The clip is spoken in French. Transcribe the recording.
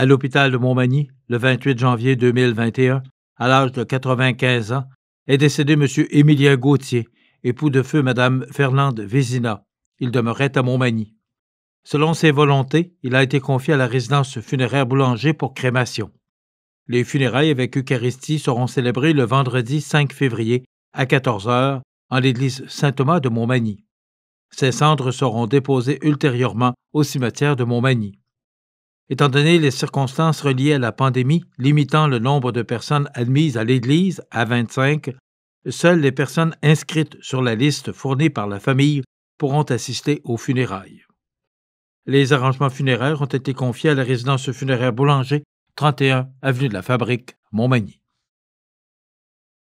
à l'hôpital de Montmagny le 28 janvier 2021 à l'âge de 95 ans est décédé M. Émilien Gauthier, époux de feu Mme Fernande Vézina. Il demeurait à Montmagny. Selon ses volontés, il a été confié à la résidence funéraire Boulanger pour crémation. Les funérailles avec Eucharistie seront célébrées le vendredi 5 février à 14 h en l'église Saint-Thomas de Montmagny. Ses cendres seront déposées ultérieurement au cimetière de Montmagny. Étant donné les circonstances reliées à la pandémie limitant le nombre de personnes admises à l'Église à 25, seules les personnes inscrites sur la liste fournie par la famille pourront assister aux funérailles. Les arrangements funéraires ont été confiés à la résidence funéraire Boulanger, 31 avenue de la Fabrique, Montmagny.